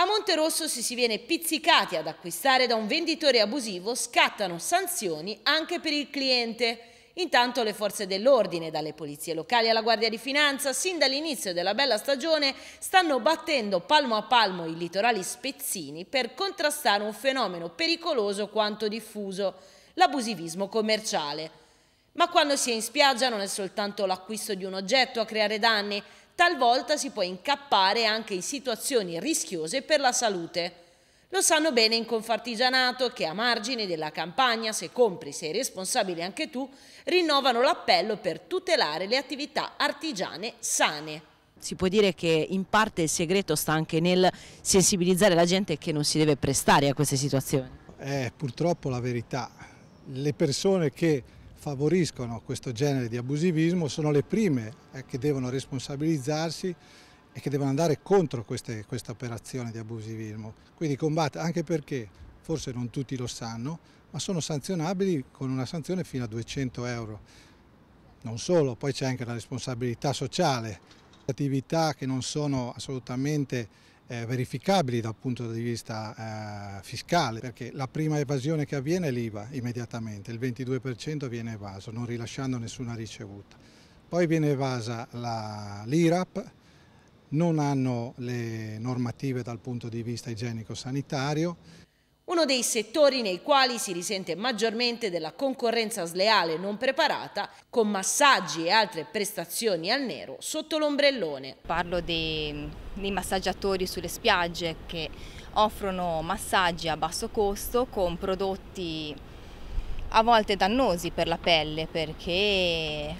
A Monterosso, se si viene pizzicati ad acquistare da un venditore abusivo, scattano sanzioni anche per il cliente. Intanto le forze dell'ordine, dalle polizie locali alla Guardia di Finanza, sin dall'inizio della bella stagione, stanno battendo palmo a palmo i litorali spezzini per contrastare un fenomeno pericoloso quanto diffuso, l'abusivismo commerciale. Ma quando si è in spiaggia non è soltanto l'acquisto di un oggetto a creare danni, talvolta si può incappare anche in situazioni rischiose per la salute. Lo sanno bene in Confartigianato che a margine della campagna Se compri sei responsabile anche tu rinnovano l'appello per tutelare le attività artigiane sane si può dire che in parte il segreto sta anche nel sensibilizzare la gente che non si deve prestare a queste situazioni. È eh, purtroppo la verità. Le persone che favoriscono questo genere di abusivismo sono le prime eh, che devono responsabilizzarsi e che devono andare contro queste, questa operazione di abusivismo. Quindi combattere, anche perché forse non tutti lo sanno, ma sono sanzionabili con una sanzione fino a 200 euro. Non solo, poi c'è anche la responsabilità sociale, attività che non sono assolutamente eh, verificabili dal punto di vista eh, fiscale, perché la prima evasione che avviene è l'IVA immediatamente, il 22% viene evaso, non rilasciando nessuna ricevuta. Poi viene evasa l'IRAP, non hanno le normative dal punto di vista igienico-sanitario uno dei settori nei quali si risente maggiormente della concorrenza sleale non preparata, con massaggi e altre prestazioni al nero sotto l'ombrellone. Parlo dei, dei, massaggiatori sulle spiagge che offrono massaggi a basso costo con prodotti a volte dannosi per la pelle perché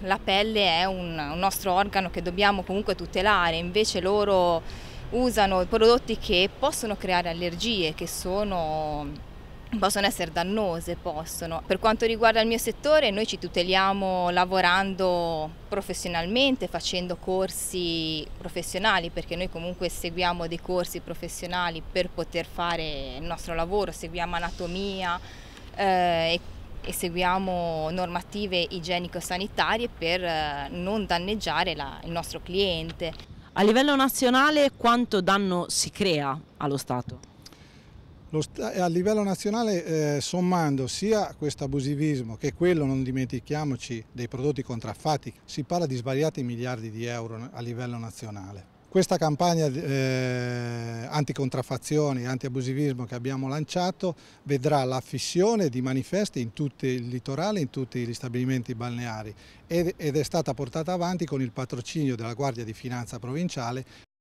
la pelle è un, un nostro organo che dobbiamo comunque tutelare, invece loro usano prodotti che possono creare allergie, che sono possono essere dannose, possono. Per quanto riguarda il mio settore, noi ci tuteliamo lavorando professionalmente, facendo corsi professionali, perché noi comunque seguiamo dei corsi professionali per poter fare il nostro lavoro, seguiamo anatomia eh, e, e, seguiamo normative igienico-sanitarie per eh, non danneggiare la, il nostro cliente. A livello nazionale quanto danno si crea allo Stato? Eh, a livello nazionale eh, sommando sia questo abusivismo che quello, non dimentichiamoci, dei prodotti contraffatti, si parla di svariati miliardi di euro a livello nazionale. Questa campagna eh, anticontraffazioni, antiabusivismo che abbiamo lanciato vedrà l'affissione di manifesti in tutto il litorale, in tutti gli stabilimenti balneari ed, ed è stata portata avanti con il patrocinio della Guardia di Finanza Provinciale